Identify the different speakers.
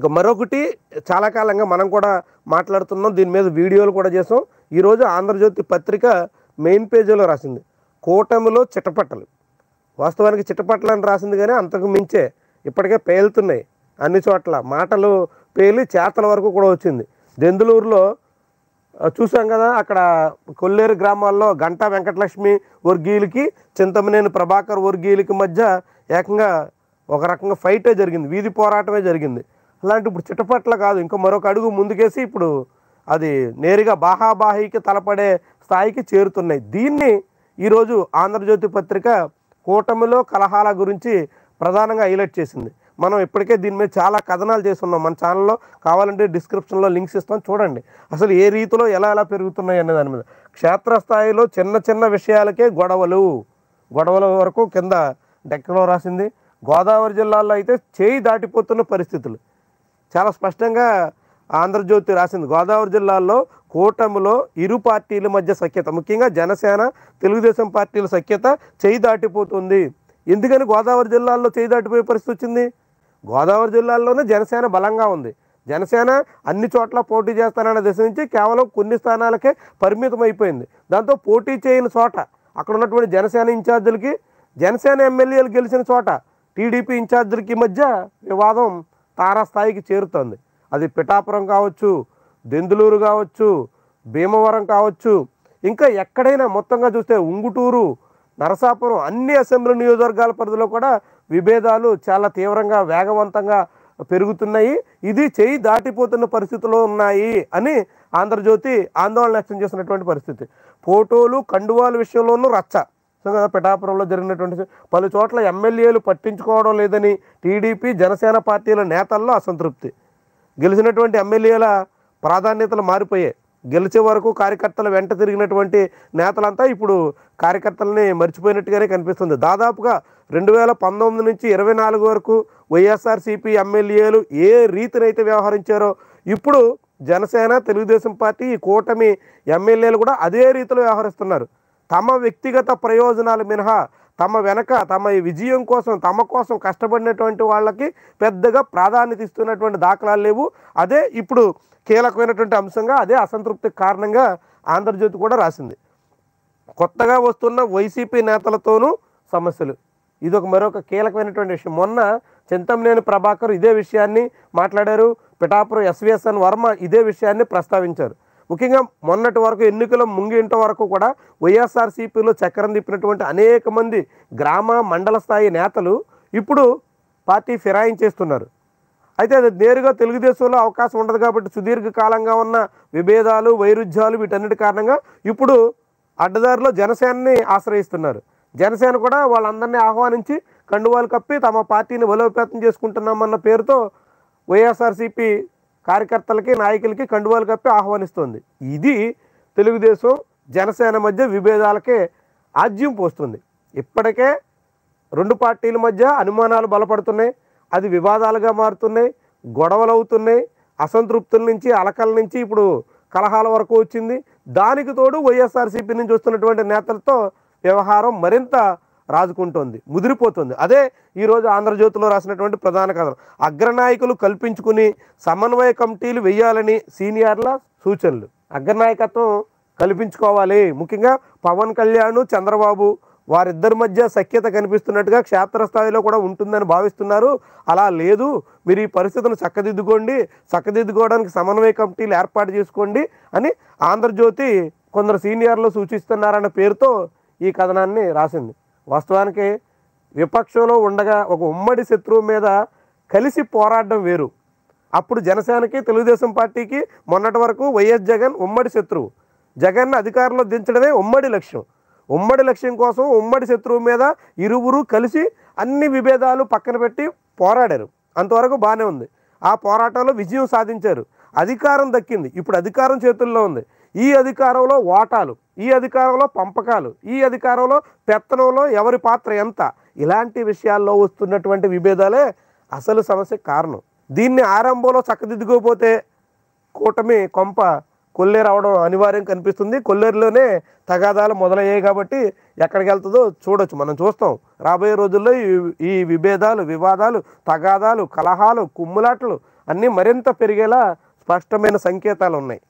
Speaker 1: ఇక మరొకటి చాలా కాలంగా మనం కూడా మాట్లాడుతున్నాం దీని మీద వీడియోలు కూడా చేసాం ఈరోజు ఆంధ్రజ్యోతి పత్రిక మెయిన్ పేజీలో రాసింది కూటమిలో చిట్టపట్టలు వాస్తవానికి అని రాసింది కానీ అంతకు మించే ఇప్పటికే పేలుతున్నాయి అన్ని చోట్ల మాటలు పేలి చేతల వరకు కూడా వచ్చింది దెందులూరులో చూసాం కదా అక్కడ కొల్లేరు గ్రామాల్లో గంటా వెంకటలక్ష్మి వర్గీయులకి చింతమనేని ప్రభాకర్ వర్గీయులకి మధ్య ఏకంగా ఒక రకంగా ఫైటే జరిగింది వీధి పోరాటమే జరిగింది అలాంటి ఇప్పుడు చిట్టపట్ల కాదు ఇంకా మరొక అడుగు ముందుకేసి ఇప్పుడు అది నేరుగా బాహాబాహికి తలపడే స్థాయికి చేరుతున్నాయి దీన్ని ఈరోజు ఆంధ్రజ్యోతి పత్రిక కూటమిలో కలహాల గురించి ప్రధానంగా హైలైట్ చేసింది మనం ఇప్పటికే దీని మీద చాలా కథనాలు చేస్తున్నాం మన ఛానల్లో కావాలంటే డిస్క్రిప్షన్లో లింక్స్ ఇస్తాం చూడండి అసలు ఏ రీతిలో ఎలా ఎలా పెరుగుతున్నాయి అనే దాని మీద క్షేత్రస్థాయిలో చిన్న చిన్న విషయాలకే గొడవలు గొడవల వరకు కింద డెక్కలో రాసింది గోదావరి జిల్లాలో అయితే చేయి దాటిపోతున్న పరిస్థితులు చాలా స్పష్టంగా ఆంధ్రజ్యోతి రాసింది గోదావరి జిల్లాలో కూటమిలో ఇరు పార్టీల మధ్య సఖ్యత ముఖ్యంగా జనసేన తెలుగుదేశం పార్టీల సఖ్యత చేయి దాటిపోతుంది ఎందుకని గోదావరి జిల్లాల్లో చేయి దాటిపోయే పరిస్థితి వచ్చింది గోదావరి జిల్లాల్లోనే జనసేన బలంగా ఉంది జనసేన అన్ని చోట్ల పోటీ చేస్తానన్న దిశ నుంచి కేవలం కొన్ని స్థానాలకే పరిమితం అయిపోయింది దాంతో పోటీ చేయని చోట అక్కడ ఉన్నటువంటి జనసేన ఇన్ఛార్జీలకి జనసేన ఎమ్మెల్యేలు గెలిచిన చోట టీడీపీ ఇన్ఛార్జీలకి మధ్య వివాదం తారాస్థాయికి చేరుతుంది అది పిఠాపురం కావచ్చు దెందులూరు కావచ్చు భీమవరం కావచ్చు ఇంకా ఎక్కడైనా మొత్తంగా చూస్తే ఉంగుటూరు నరసాపురం అన్ని అసెంబ్లీ నియోజకవర్గాల పరిధిలో కూడా విభేదాలు చాలా తీవ్రంగా వేగవంతంగా పెరుగుతున్నాయి ఇది చేయి దాటిపోతున్న పరిస్థితుల్లో ఉన్నాయి అని ఆంధ్రజ్యోతి ఆందోళన వ్యక్తం చేస్తున్నటువంటి పరిస్థితి ఫోటోలు కండువాల విషయంలోనూ రచ్చ సో కదా పిఠాపురంలో జరిగినటువంటి పలు చోట్ల ఎమ్మెల్యేలు పట్టించుకోవడం లేదని టీడీపీ జనసేన పార్టీల నేతల్లో అసంతృప్తి గెలిచినటువంటి ఎమ్మెల్యేల ప్రాధాన్యతలు మారిపోయాయి గెలిచే వరకు కార్యకర్తల వెంట తిరిగినటువంటి నేతలంతా ఇప్పుడు కార్యకర్తలని మర్చిపోయినట్టుగానే కనిపిస్తుంది దాదాపుగా రెండు వేల పంతొమ్మిది నుంచి ఇరవై నాలుగు వరకు వైఎస్ఆర్సీపీ ఎమ్మెల్యేలు ఏ రీతినైతే వ్యవహరించారో ఇప్పుడు జనసేన తెలుగుదేశం పార్టీ ఈ కూటమి ఎమ్మెల్యేలు కూడా అదే రీతిలో వ్యవహరిస్తున్నారు తమ వ్యక్తిగత ప్రయోజనాలు మినహా తమ వెనక తమ విజయం కోసం తమ కోసం కష్టపడినటువంటి వాళ్ళకి పెద్దగా ప్రాధాన్యత ఇస్తున్నటువంటి దాఖలాలు లేవు అదే ఇప్పుడు కీలకమైనటువంటి అంశంగా అదే అసంతృప్తికి కారణంగా ఆంధ్రజ్యోతి కూడా రాసింది కొత్తగా వస్తున్న వైసీపీ నేతలతోనూ సమస్యలు ఇది ఒక మరొక కీలకమైనటువంటి విషయం మొన్న చింతంనేని ప్రభాకర్ ఇదే విషయాన్ని మాట్లాడారు పిఠాపురం ఎస్విఎస్ఎన్ వర్మ ఇదే విషయాన్ని ప్రస్తావించారు ముఖ్యంగా మొన్నటి వరకు ఎన్నికల ముంగింట వరకు కూడా వైఎస్ఆర్సీపీలో చక్రం తిప్పినటువంటి అనేక మంది గ్రామ మండల స్థాయి నేతలు ఇప్పుడు పార్టీ ఫిరాయించేస్తున్నారు అయితే అది నేరుగా తెలుగుదేశంలో అవకాశం ఉండదు కాబట్టి సుదీర్ఘకాలంగా ఉన్న విభేదాలు వైరుధ్యాలు వీటన్నిటి కారణంగా ఇప్పుడు అడ్డదారిలో జనసేనని ఆశ్రయిస్తున్నారు జనసేన కూడా వాళ్ళందరినీ ఆహ్వానించి కండువాలు కప్పి తమ పార్టీని బలోపేతం చేసుకుంటున్నామన్న పేరుతో వైఎస్ఆర్సీపీ కార్యకర్తలకి నాయకులకి కండువాలు కప్పి ఆహ్వానిస్తోంది ఇది తెలుగుదేశం జనసేన మధ్య విభేదాలకే ఆజ్యం పోస్తుంది ఇప్పటికే రెండు పార్టీల మధ్య అనుమానాలు బలపడుతున్నాయి అది వివాదాలుగా మారుతున్నాయి గొడవలు అవుతున్నాయి అసంతృప్తుల నుంచి అలకల నుంచి ఇప్పుడు కలహాల వరకు వచ్చింది దానికి తోడు వైఎస్ఆర్సీపీ నుంచి వస్తున్నటువంటి నేతలతో వ్యవహారం మరింత రాజుకుంటోంది ముదిరిపోతుంది అదే ఈరోజు ఆంధ్రజ్యోతిలో రాసినటువంటి ప్రధాన కథనం అగ్రనాయకులు కల్పించుకుని సమన్వయ కమిటీలు వెయ్యాలని సీనియర్ల సూచనలు అగ్రనాయకత్వం కల్పించుకోవాలి ముఖ్యంగా పవన్ కళ్యాణ్ చంద్రబాబు వారిద్దరి మధ్య సఖ్యత కనిపిస్తున్నట్టుగా క్షేత్రస్థాయిలో కూడా ఉంటుందని భావిస్తున్నారు అలా లేదు మీరు ఈ పరిస్థితులను చక్కదిద్దుకోండి చక్కదిద్దుకోవడానికి సమన్వయ కమిటీలు ఏర్పాటు చేసుకోండి అని ఆంధ్రజ్యోతి కొందరు సీనియర్లు సూచిస్తున్నారన్న పేరుతో ఈ కథనాన్ని రాసింది వాస్తవానికి విపక్షంలో ఉండగా ఒక ఉమ్మడి శత్రువు మీద కలిసి పోరాడడం వేరు అప్పుడు జనసేనకి తెలుగుదేశం పార్టీకి మొన్నటి వరకు వైఎస్ జగన్ ఉమ్మడి శత్రువు జగన్ అధికారంలో దించడమే ఉమ్మడి లక్ష్యం ఉమ్మడి లక్ష్యం కోసం ఉమ్మడి శత్రువు మీద ఇరువురు కలిసి అన్ని విభేదాలు పక్కన పెట్టి పోరాడారు అంతవరకు బాగానే ఉంది ఆ పోరాటంలో విజయం సాధించారు అధికారం దక్కింది ఇప్పుడు అధికారం చేతుల్లో ఉంది ఈ అధికారంలో ఓటాలు ఈ అధికారంలో పంపకాలు ఈ అధికారంలో పెత్తనంలో ఎవరి పాత్ర ఎంత ఇలాంటి విషయాల్లో వస్తున్నటువంటి విభేదాలే అసలు సమస్య కారణం దీన్ని ఆరంభంలో చక్కదిద్దుకోపోతే కూటమి కొంప కొల్లేరు అవడం అనివార్యం కనిపిస్తుంది కొల్లేరులోనే తగాదాలు మొదలయ్యాయి కాబట్టి ఎక్కడికి వెళ్తుందో చూడొచ్చు మనం చూస్తాం రాబోయే రోజుల్లో ఈ విభేదాలు వివాదాలు తగాదాలు కలహాలు కుమ్ములాటలు అన్నీ మరింత పెరిగేలా స్పష్టమైన సంకేతాలు ఉన్నాయి